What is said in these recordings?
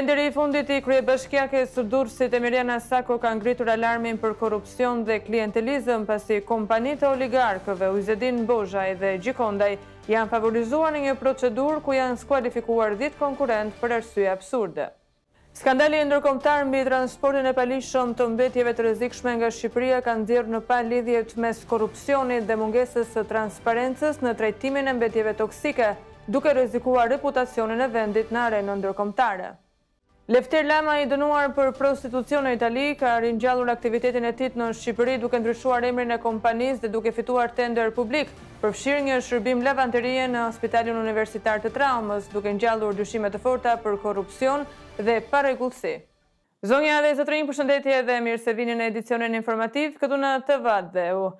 Venderi i fundit i krye bashkjake së durësit e Mirjana Sako ka ngritur alarmin për korupcion dhe klientelizëm pasi kompanit e oligarkëve Uzedin Bozhaj dhe Gjikondaj janë favorizuar një procedur ku janë skualifikuar 10 konkurent për arsye absurde. Skandali e ndërkomtar mbi transportin e palishëm të mbetjeve të rezikshme nga Shqipëria kanë dhirë në pan lidhjet mes korupcionit dhe mungesës së transparentës në trajtimin e mbetjeve toksike, duke rezikuar reputacionin e vendit në arenë ndërkomtare. Lefter Lama i dënuar për prostitucion në Itali ka rinjallur aktivitetin e tit në Shqipëri duke ndryshuar emrin e kompanis dhe duke fituar tender publik përfshirë një shërbim levanterie në Spitalin Universitar të Traumës duke njallur dyshimet të forta për korupcion dhe paregullësi. Zonja dhe zëtërin përshëndetje dhe mirë se vini në edicionin informativ këtu në TVA dhe u.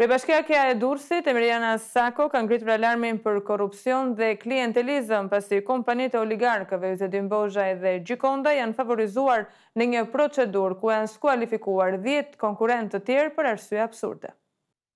Rebashkia Kja e Dursit, Emiriana Sako, kanë ngritë për alarmin për korupcion dhe klientelizëm, pasi kompanit e oligarkëve, Zedin Bozhaj dhe Gjikonda, janë favorizuar në një procedur ku janë skualifikuar 10 konkurent të tjerë për arsye absurde.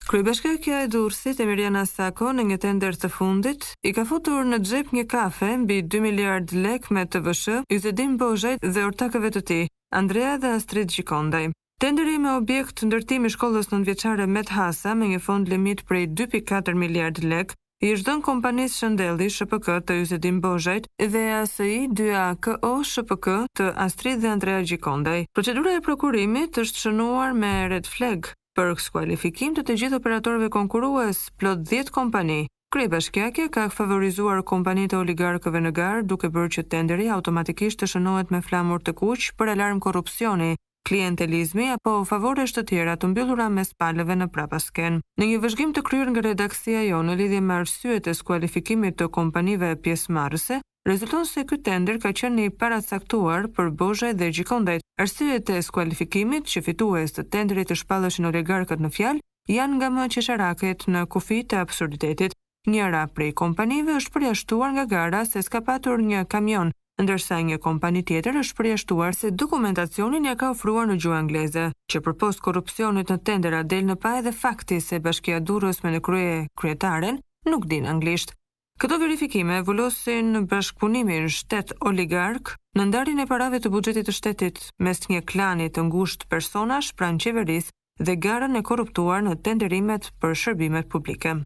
Krybeshka kja e dursit e Mirjana Sako në një tender të fundit, i ka futur në gjep një kafe mbi 2 miliard lek me të vëshë, i zedim dhe ortakëve të ti, Andrea dhe Astrid Gjikondaj. Tenderi me objekt të ndërtimi shkollës në nënveçare Met Hasa me një fond limit prej 2.4 miliard lek, i është dënë kompanisë shëndeli SHPK të Yzedin Bozhajt dhe ASI 2 KO SHPK të Astrid dhe Andrea Gjikondaj. Procedura e prokurimit është shënuar me red flag për kualifikim të të gjithë operatorve konkurues plot 10 kompani. Krye bashkjake ka favorizuar kompanit e oligarkëve në garë duke bërë që tenderi automatikisht të shënohet me flamur të kuq për alarm korupcioni klientelizmi apo favore shtë tjera të mbjullura me palëve në prapasken. Në një vëzhgim të kryur nga redaksia jo në lidhje me arsyet e skualifikimit të kompanive e pjesë marëse, rezulton se këtë tender ka qënë një parat saktuar për bozhe dhe gjikondajt. Arsyet e skualifikimit që fitu e së tenderit të shpalës në oligarkët në fjalë, janë nga më qesharaket në kufi të absurditetit. Njëra prej kompanive është përjashtuar nga gara se s'ka patur një kamion ndërsa një kompani tjetër është përjashtuar se dokumentacionin ja ka ofruar në gjuhë angleze, që për post korupcionit në tendera del në pa edhe fakti se bashkia durës me në krye kryetaren nuk din anglisht. Këto verifikime vullosin në bashkëpunimin shtet oligark në ndarjen e parave të buxhetit të shtetit mes një klani të ngushtë personash pranë qeverisë dhe garën e korruptuar në tenderimet për shërbimet publike.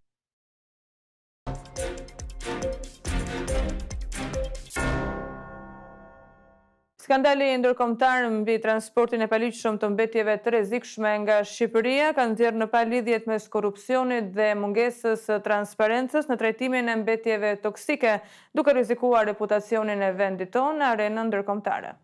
Skandali i ndërkomtar në mbi transportin e paliqëshëm të mbetjeve të rezikshme nga Shqipëria kanë tjerë në palidhjet mes korupcionit dhe mungesës transparentës në trajtimin e mbetjeve toksike, duke rezikua reputacionin e vendit tonë në arenën ndërkomtare.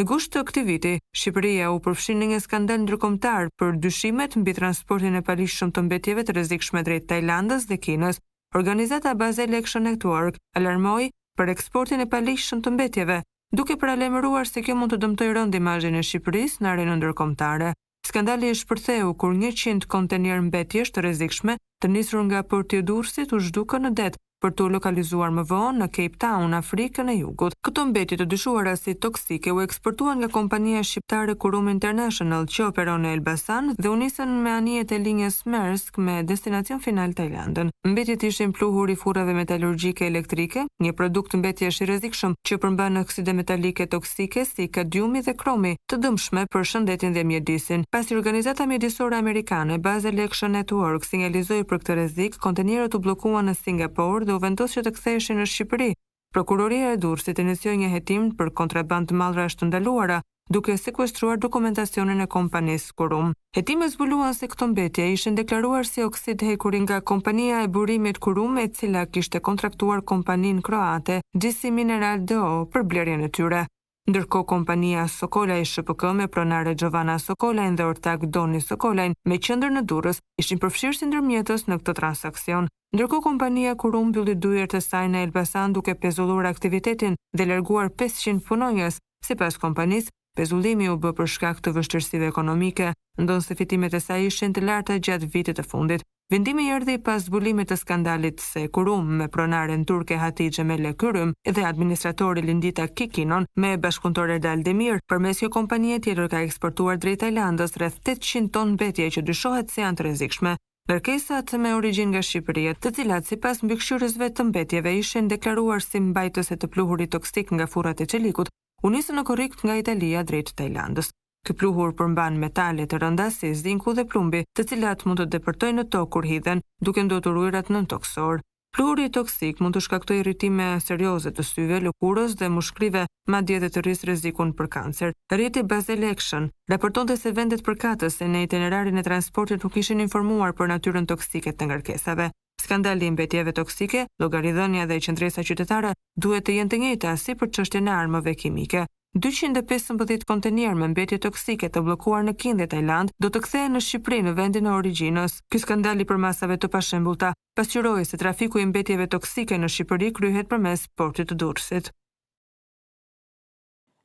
Në gusht të këti viti, Shqipëria u përfshin një skandal ndërkomtar për dyshimet mbi transportin e paliqëshëm të mbetjeve të rezikshme drejt Tajlandës dhe Kinës. Organizata Base Election Network alarmoi për eksportin e paliqëshëm të mbetjeve Duke paralajmëruar se kjo mund të dëmtojë rënd imazhin e Shqipërisë në arenën ndërkombëtare, skandali shpërtheu kur 100 konteiner mbetjesh të rrezikshme, të nisur nga porti i Durrësit, u zhdukën në det për të lokalizuar më vonë në Cape Town, Afrikën e Jugut. Këto mbeti të dyshuara si toksike u eksportuan nga kompania shqiptare Kurum International që operon në Elbasan dhe u nisën me anijet e linjës Maersk me destinacion final Tajlandën. Mbetjet ishin pluhur i furrave metalurgjike elektrike, një produkt mbetje i rrezikshëm që përmban okside metalike toksike si kadiumi dhe kromi, të dëmshme për shëndetin dhe mjedisin. Pasi organizata mjedisore amerikane Basel Action Network sinjalizoi për këtë rrezik, kontenierët u bllokuan në Singapur dhe u vendos që të ktheheshin në Shqipëri. Prokuroria e Durrësit inicioi një hetim për kontraband të të ndaluara, duke sekuestruar dokumentacionin e kompanisë Kurum. Hetimi zbuluan se këto mbetje ishin deklaruar si oksid hekuri nga kompania e burimit Kurum, e cila kishte kontraktuar kompaninë kroate Gjisi Mineral DO për blerjen e tyre. Ndërko kompania Sokola i SHPK me pronare Gjovana Sokolajn dhe ortak Doni Sokolajn me qëndër në durës ishin përfshirë si ndërmjetës në këtë transakcion. Ndërko kompania Kurum bëllit dujër të saj në Elbasan duke pezullur aktivitetin dhe lerguar 500 punonjës, si pas kompanis, pezullimi u bë për shkak të vështërsive ekonomike, ndonë se fitimet e saj ishën të larta gjatë vitit të fundit. Vendimi jërdi pas zbulimit të skandalit se Kurum me pronaren turke Hatice Gjemele Kyrym dhe administratori Lindita Kikinon me bashkuntore Daldemir, përmes jo kompanie tjetër ka eksportuar drejt landës rreth 800 ton betje që dyshohet se janë të rrezikshme. Kërkesat me origin nga Shqipëria, të cilat sipas mbikëqyrësve të mbetjeve ishin deklaruar si mbajtëse të pluhurit toksik nga furrat e çelikut, u nisën në korrik nga Italia drejt Tajlandës. Ky pluhur përmban metale të rënda si zinku dhe plumbi, të cilat mund të depërtojnë në tokur kur hidhen, duke ndotur ujërat nën toksor. Pluri toksik mund të shkaktoj rritime serioze të syve, lëkurës dhe mushkrive ma dje të rrisë rezikun për kancer. Rriti Basel election, raporton të se vendet për katës e në itinerarin e transportit nuk ishin informuar për natyrën toksiket të ngarkesave. Skandali i mbetjeve toksike, logaridhënia dhe qendresa qytetare duhet të jenë të njëjta si për çështjen e armëve kimike. 215 kontenier me mbetje toksike të bllokuar në Kindje Tajland do të kthehen në Shqipëri në vendin e origjinës. Ky skandal i përmasave të pashembulta, pasqyrojë se trafiku i mbetjeve toksike në Shqipëri kryhet përmes portit të Durrësit.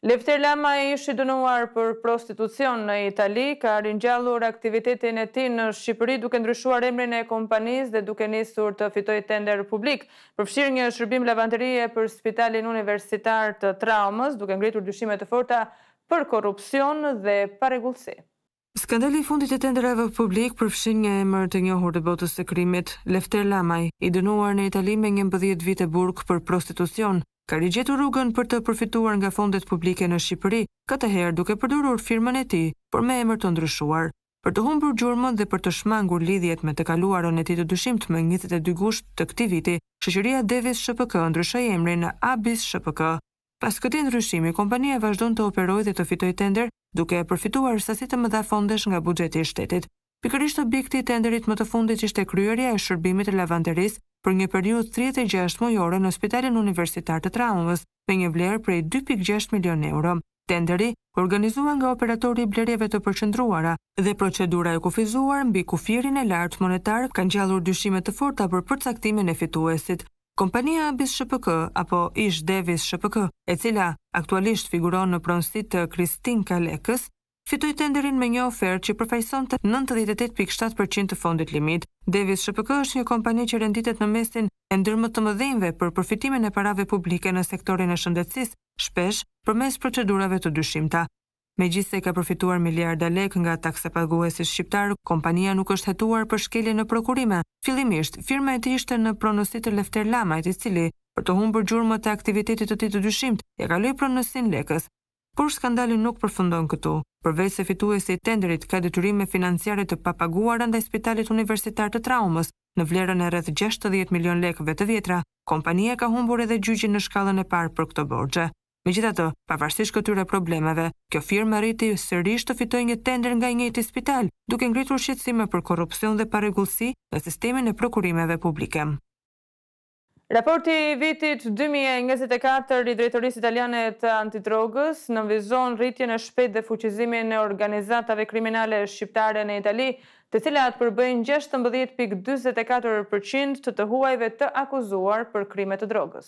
Lefter Lama e ishi dënuar për prostitucion në Itali, ka rinjallur aktivitetin e ti në Shqipëri duke ndryshuar emrin e kompanis dhe duke nisur të fitoj tender publik. Përfshirë një shërbim levanterie për spitalin universitar të traumës duke ngritur dyshimet të forta për korupcion dhe paregullësi. Skandali i fundit e tenderave publik përfshin një emër të njohur të botës së krimit, Lefter Lamaj, i dënuar në Itali me një mbëdhjet vite burg për prostitucion ka rigjetu rrugën për të përfituar nga fondet publike në Shqipëri, këtë herë duke përdurur firmën e ti, por me emër të ndryshuar. Për të humbur gjurëmën dhe për të shmangur lidhjet me të kaluarën e ti të dyshimt më 22 gusht të këti viti, Shqyria Devis Shpk ndryshaj emri në Abis Shpk. Pas këti ndryshimi, kompania vazhdo të operoj dhe të fitoj tender, duke e përfituar sasit të mëdha fondesh nga bugjeti i shtetit. Pikërisht objekti i tenderit më të fundit ishte kryerja e shërbimit të lavanderisë për një periud 36 mujore në Spitalin Universitar të Traumës me një vlerë prej 2.6 milion euro. Tenderi organizua nga operatori i blerjeve të përqendruara dhe procedura e kufizuar mbi kufirin e lartë monetar kanë gjallur dyshime të forta për përcaktimin e fituesit. Kompania Abis SHPK apo Ish Davis SHPK, e cila aktualisht figuron në pronësi të Kristin Kalekës, fitoi tenderin me një ofertë që përfajson të 98.7% të fondit limit. Davis SHPK është një kompani që renditet në mesin e ndër më të mëdhenjve për përfitimin e parave publike në sektorin e shëndetësisë, shpesh përmes procedurave të dyshimta. Megjithse ka përfituar miliarda lek nga takse paguesit shqiptarë, kompania nuk është hetuar për shkelje në prokurime. Fillimisht, firma e tij ishte në pronosit të Lefter e i cili për të humbur gjurmët të aktivitetit të tij të dyshimt, ja kaloi pronësinë lekës. Por skandali nuk përfundon këtu përveç se fituesi i tenderit ka detyrim me financiare të papaguar ndaj Spitalit Universitar të Traumës në vlerën e rreth 60 milion lekëve të vjetra, kompania ka humbur edhe gjyqin në shkallën e parë për këtë borxhe. Megjithatë, pavarësisht këtyre problemeve, kjo firmë arriti sërish të fitojë një tender nga i njëjti spital, duke ngritur shqetësime për korrupsion dhe parregullsi në sistemin e prokurimeve publike. Raporti vitit 2024 i drejtorisë italiane të antidrogës nënvizon rritjen e shpejt dhe fuqizimin e organizatave kriminale shqiptare në Itali, të cilat përbëjnë 16.24% të të huajve të akuzuar për krimet të drogës.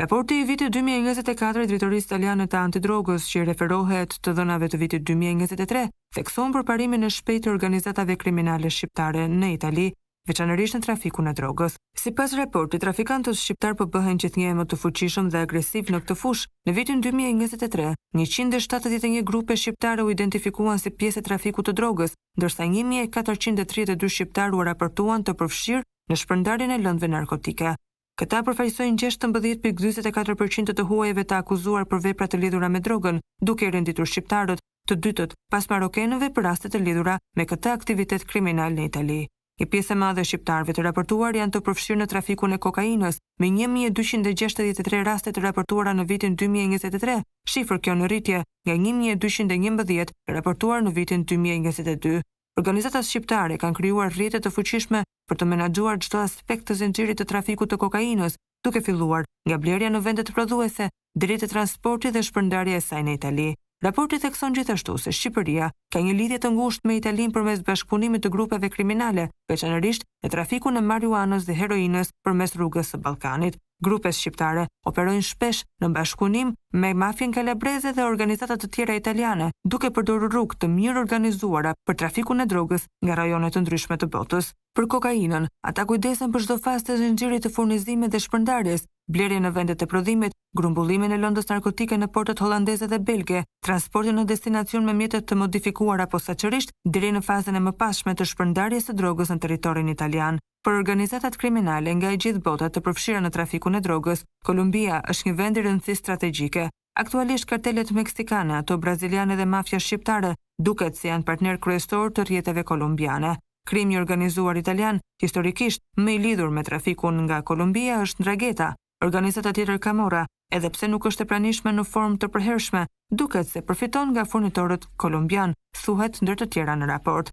Raporti i vitit 2024 i drejtorisë italiane të antidrogës që referohet të dhënave të vitit 2023 thekson për parimin e shpejt të organizatave kriminale shqiptare në Itali, veçanërisht në trafiku në drogës. Si pas raporti, trafikantës shqiptar për po bëhen që e më të fuqishëm dhe agresiv në këtë fush, në vitin 2023, 171 grupe shqiptare u identifikuan si pjesë e trafiku të drogës, ndërsa 1432 shqiptar u raportuan të përfshirë në shpërndarjen e lëndve narkotike. Këta përfaqësojnë 16.44% të huajve të akuzuar për vepra të lidhura me drogën, duke renditur shqiptarët të dytët pas marokenëve për rastet e lidhura me këtë aktivitet kriminal në Itali. Një pjesë e madhe shqiptarëve të raportuar janë të përfshirë në trafikun e kokainës, me 1263 raste të raportuara në vitin 2023, shifër kjo në rritje nga 1211 raportuar në vitin 2022. Organizatat shqiptare kanë krijuar rritet të fuqishme për të menaxhuar çdo aspekt të zinxhirit të trafikut të kokainës, duke filluar nga blerja në vendet prodhuese deri te transporti dhe shpërndarja e saj në Itali. Raporti thekson gjithashtu se Shqipëria ka një lidhje të ngushtë me Italinë përmes bashkëpunimit të grupeve kriminale, veçanërisht në trafikun e marijuanës dhe heroinës përmes rrugës së Ballkanit. Grupet shqiptare operojnë shpesh në bashkëpunim me mafin kalabreze dhe organizatat të tjera italiane, duke përdur rrug të mirë organizuara për trafiku në drogës nga rajonet të ndryshme të botës. Për kokainën, ata kujdesen për shdo fast të zëngjirit të furnizime dhe shpërndarjes, blerje në vendet të prodhimit, grumbullimin e lëndës narkotike në portet holandese dhe belge, transportin në destinacion me mjetet të modifikuar apo saqërisht, diri në fazën e më pashme të shpërndarjes të drogës në teritorin italian për organizatat kriminale nga e gjithë botat të përfshira në trafikun e drogës, Kolumbia është një vend i rëndësishme strategjike. Aktualisht kartelet meksikane, ato braziliane dhe mafja shqiptare duket si janë partner kryesor të rrjeteve kolumbiane. Krimi i organizuar italian, historikisht më i lidhur me trafikun nga Kolumbia është Ndrangheta, organizata tjetër Camorra, edhe pse nuk është e pranishme në formë të përhershme, duket se përfiton nga furnitorët kolumbian, thuhet ndër të tjera në raport.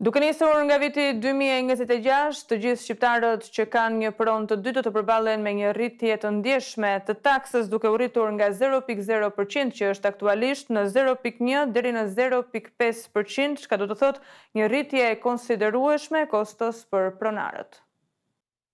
Duke nisur nga viti 2026, të gjithë shqiptarët që kanë një pron të dytë të përballen me një rritje të ndjeshme të taksës duke u rritur nga 0.0% që është aktualisht në 0.1 deri në 0.5%, çka do të thotë një rritje e konsiderueshme kostos për pronarët.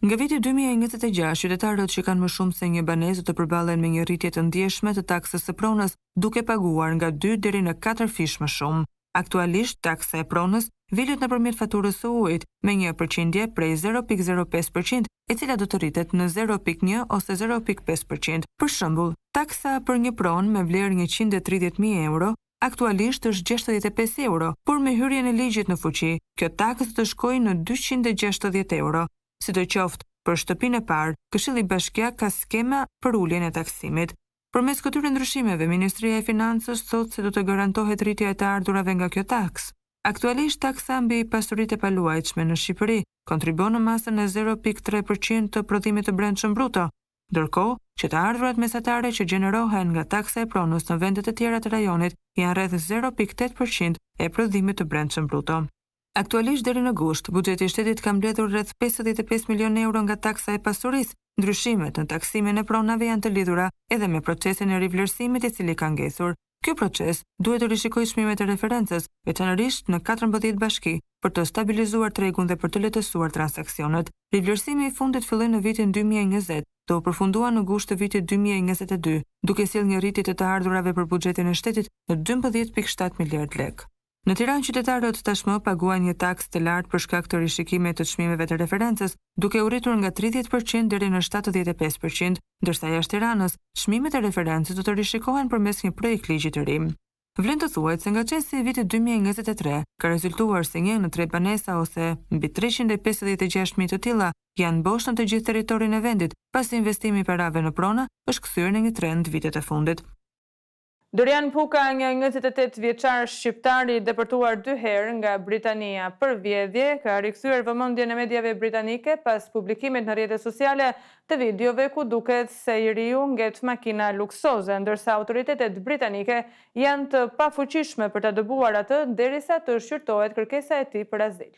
Nga viti 2026, qytetarët që kanë më shumë se një banesë të përballen me një rritje të ndjeshme të taksës së pronës, duke paguar nga 2 deri në 4 fish më shumë. Aktualisht, taksa e pronës vilit në përmjet faturës së ujit me një përqindje prej 0.05%, e cila do të rritet në 0.1 ose 0.5%. Për shëmbull, taksa për një pronë me vlerë 130.000 euro aktualisht është 65 euro, por me hyrjen e ligjit në fuqi, kjo taks të shkoj në 260 euro. Si të qoftë, për shtëpin e parë, këshili bashkja ka skema për ulljen e taksimit. Për mes këtyre ndryshimeve, Ministria e Financës thot se do të garantohet rritja e të ardurave nga kjo taks. Aktualisht, taksa mbi pasurit e paluajqme në Shqipëri kontribon në masën e 0.3% të prodhimit të brendë shëmë bruto, dërko që të ardurat mesatare që gjenerohen nga taksa e pronës në vendet e tjera të rajonit janë rreth 0.8% e prodhimit të brendë shëmë bruto. Aktualisht deri në gusht, buxheti i shtetit ka mbledhur rreth 55 milion euro nga taksa e pasurisë. Ndryshimet në taksimin e pronave janë të lidhura edhe me procesin e rivlerësimit i cili ka ngesur. Ky proces duhet të rishikojë çmimet e referencës, veçanërisht në 14 bashki, për të stabilizuar tregun dhe për të lehtësuar transaksionet. Rivlerësimi i fundit filloi në vitin 2020, dhe u përfundua në gusht të vitit 2022, duke sjellë një rritje të të ardhurave për buxhetin e shtetit në 12.7 miliard lekë. Në Tiranë qytetarët tashmë paguajnë një taks të lartë për shkak të rishikimit të çmimeve të referencës, duke u rritur nga 30% deri në 75%, ndërsa jashtë Tiranës çmimet e referencës do të rishikohen përmes një projekt ligji të ri. Vlen të thuhet se nga çesi i vitit 2023 ka rezultuar se një në tre banesa ose mbi 356000 të tilla janë bosh në të gjithë territorin e vendit, pasi investimi parave në prona është kthyer në një trend vitet e fundit. Dorian Puka, një 28 vjeçar shqiptar i deportuar dy herë nga Britania për vjedhje, ka rikthyer vëmendjen e mediave britanike pas publikimit në rrjetet sociale të videove ku duket se i riu ngjet makina luksoze, ndërsa autoritetet britanike janë të pafuqishme për ta dëbuar atë derisa të shqyrtohet kërkesa e tij për azil.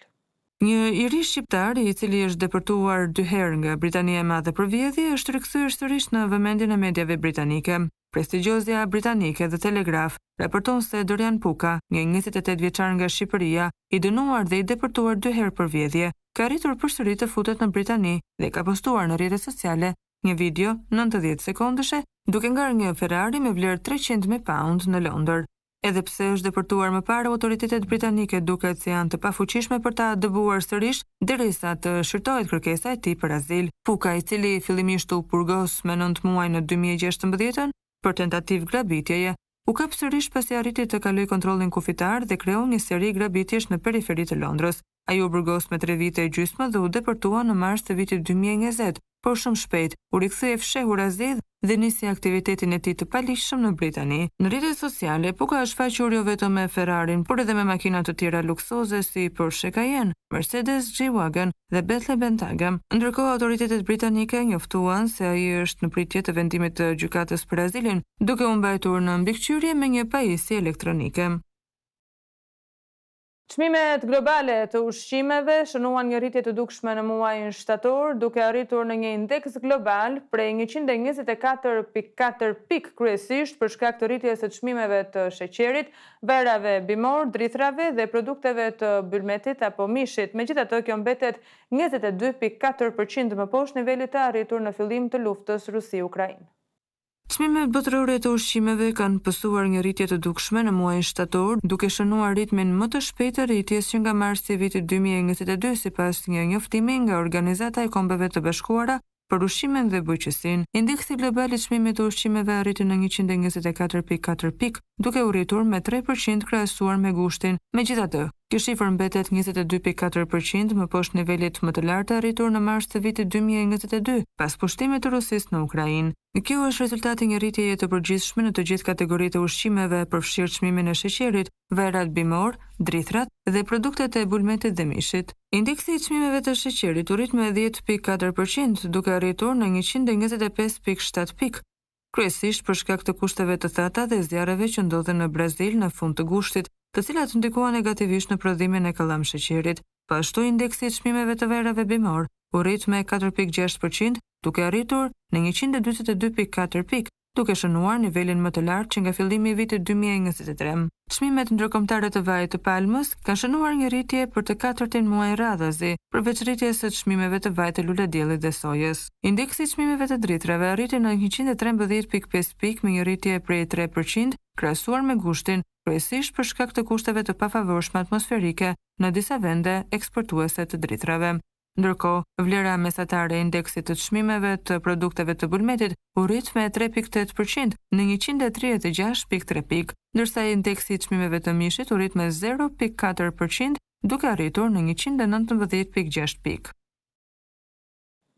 Një i ri shqiptar, i cili është deportuar dy herë nga Britania e Madhe për vjedhje, është rikthyer sërish në vëmendjen e mediave britanike. Prestigjozja Britanike dhe Telegraf raporton se Dorian Puka, një 28 vjeçar nga Shqipëria, i dënuar dhe i deportuar dy herë për vjedhje, ka rritur përsëri të futet në Britani dhe ka postuar në rrjetet sociale një video 90 sekondëshe duke ngarë një Ferrari me vlerë 300.000 pound në Londër. Edhe pse është deportuar më parë autoritetet britanike duket se janë të pafuqishme për ta dëbuar sërish derisa të shqyrtohet kërkesa e tij për azil. Puka, i cili fillimisht u burgos me 9 muaj në 2016-ën, për tentativë grabitjeje, u kap sërish pasi arriti të kaloj kontrollin kufitar dhe kreu një seri grabitjesh në periferi e Londrës. Ai u burgos me 3 vite e gjysmë dhe u deportua në mars të vitit 2020 por shumë shpejt u rikthy e fshehur azedh dhe nisi aktivitetin e tij të palishëm në Britani. Në rrjetet sociale po ka shfaqur jo vetëm me Ferrarin, por edhe me makina të tjera luksoze si Porsche Cayenne, Mercedes G-Wagon dhe Bentley Bentayga. Ndërkohë autoritetet britanike njoftuan se ai është në pritje të vendimit të gjykatës për Brazilin, duke u mbajtur në mbikëqyrje me një pajisje elektronike. Qmimet globale të ushqimeve shënuan një rritje të dukshme në muajin shtator, duke arritur në një indeks global prej 124.4 pik kryesisht për shkak të rritjes të qmimeve të sheqerit, verave bimor, drithrave dhe produkteve të bylmetit apo mishit. Me gjitha të kjo mbetet 22.4% më posh nivellit të arritur në fillim të luftës rusi ukrajin Çmimet botërore të ushqimeve kanë pësuar një rritje të dukshme në muajin shtator, duke shënuar ritmin më të shpejtë të rritjes që nga marsi i vitit 2022 sipas një njoftimi nga Organizata e Kombeve të Bashkuara për ushqimin dhe bujqësin. Indeksi global i çmimeve të ushqimeve arriti në 124.4 duke u rritur me 3% krahasuar me gushtin. Megjithatë, Kjo shifër mbetet 22.4% më poshtë nivelit më të lartë arritur në mars të vitit 2022, pas pushtimit të Rusisë në Ukrainë. Kjo është rezultati një rritjeje të përgjithshme në të gjithë kategoritë e ushqimeve, përfshirë çmimin e sheqerit, verat bimor, drithrat dhe produktet e bulmetit dhe mishit. Indeksi i çmimeve të sheqerit u rrit me 10.4%, duke arritur në 125.7 pikë, kryesisht për shkak të kushteve të thata dhe zjarreve që ndodhen në Brazil në fund të gushtit, të cilat ndikuan negativisht në prodhimin e kalam sheqerit. Po ashtu indeksi i çmimeve të verave bimor u rrit me 4.6%, duke arritur në 142.4 pikë, duke shënuar nivelin më të lartë që nga fillimi i vitit 2023. Çmimet ndërkombëtare të vajit të palmës kanë shënuar një rritje për të katërtin muaj radhazi, përveç rritjes së çmimeve të vajit të luledjellit dhe sojës. Indeksi i çmimeve të dritrave arriti në 113.5 pikë me një rritje prej 3% krahasuar me gushtin, kryesisht për shkak të kushteve të pafavorshme atmosferike në disa vende eksportuese të dritrave. Ndërko, vlera mesatare e indeksit të çmimeve të produkteve të bulmetit u rrit me 3.8% në 136.3 pikë, ndërsa indeksi i çmimeve të mishit u rrit me 0.4% duke arritur në 119.6 pikë.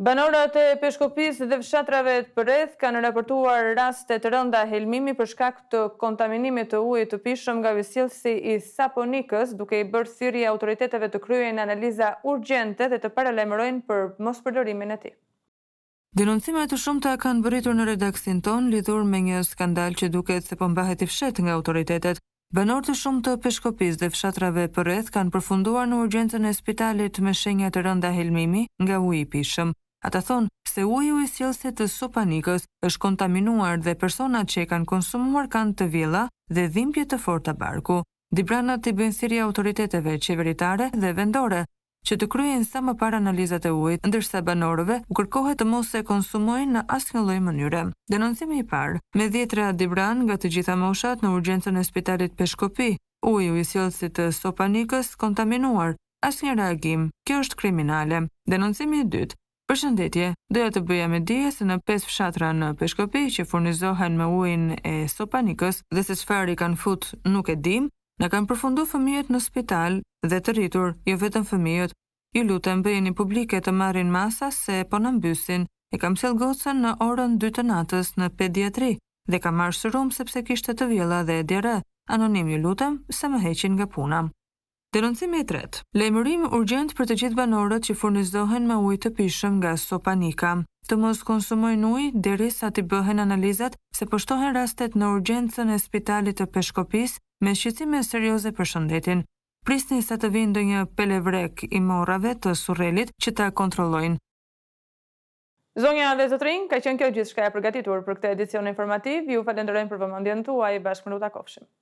Banorët e Peshkopis dhe fshatrave të përreth kanë raportuar raste të rënda helmimi për shkak të kontaminimit të ujit të pishëm nga visilësi i saponikës, duke i bërë thyrje autoritetetve të kryojnë analiza urgjente dhe të paralajmërojnë për mos përdorimin e tij. Denoncime të shumta kanë bëritur në redaksin ton lidhur me një skandal që duket se po mbahet i fshehtë nga autoritetet. Banorët e shumë të peshkopis dhe fshatrave përreth kanë përfunduar në urgjencën e spitalit me shenja të rënda helmimi nga uji i pishëm. Ata thonë se uaj u i sjellse të sopanikës është kontaminuar dhe personat që e kanë konsumuar kanë të vila dhe dhimbje të forta barku. Dibrana të bëjnë siri autoriteteve qeveritare dhe vendore që të kryen sa më parë analizat e ujit, ndërsa banorëve u kërkohet të mos e konsumojnë në asnjë lojë mënyre. Denoncimi i parë, me 10 Dibran nga të gjitha moshat në urgjencën e spitalit Peshkopi, uji u i sjellse të sopanikës kontaminuar, asnjë reagim. Kjo është kriminale. Denoncimi i dytë, Përshëndetje, doja të bëja me dije se në 5 fshatra në Peshkopi që furnizohen me ujin e sopanikës dhe se çfarë kanë fut nuk e dim, na kanë përfunduar fëmijët në spital dhe të rritur, jo vetëm fëmijët. Ju lutem bëjeni publike të marrin masa se po na mbysin. E kam sjell gocën në orën 2 të natës në pediatri dhe kam marë shërum sepse kishte të vjella dhe djera, Anonim ju lutem, se më heqin nga puna. Denoncimi i tretë. Lajmërim urgjent për të gjithë banorët që furnizohen me ujë të pijshëm nga Sopanika. Të mos konsumojnë ujë derisa të bëhen analizat se po shtohen rastet në urgjencën e Spitalit të Peshkopis me shqetësime serioze për shëndetin. Prisni sa të vinë ndonjë pelevrek i morrave të Surrelit që ta kontrollojnë. Zonja dhe të trinë, ka qenë kjo gjithë shkaja përgatitur për këte edicion informativ, ju falenderojnë për vëmëndjen të uaj bashkë më luta kofshim.